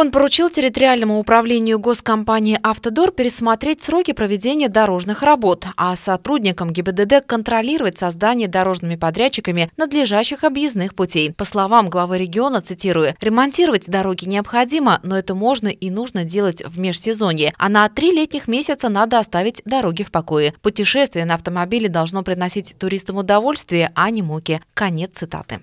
Он поручил территориальному управлению госкомпании «Автодор» пересмотреть сроки проведения дорожных работ, а сотрудникам ГИБДД контролировать создание дорожными подрядчиками надлежащих объездных путей. По словам главы региона, цитирую, «Ремонтировать дороги необходимо, но это можно и нужно делать в межсезонье, а на три летних месяца надо оставить дороги в покое. Путешествие на автомобиле должно приносить туристам удовольствие, а не муки». Конец цитаты.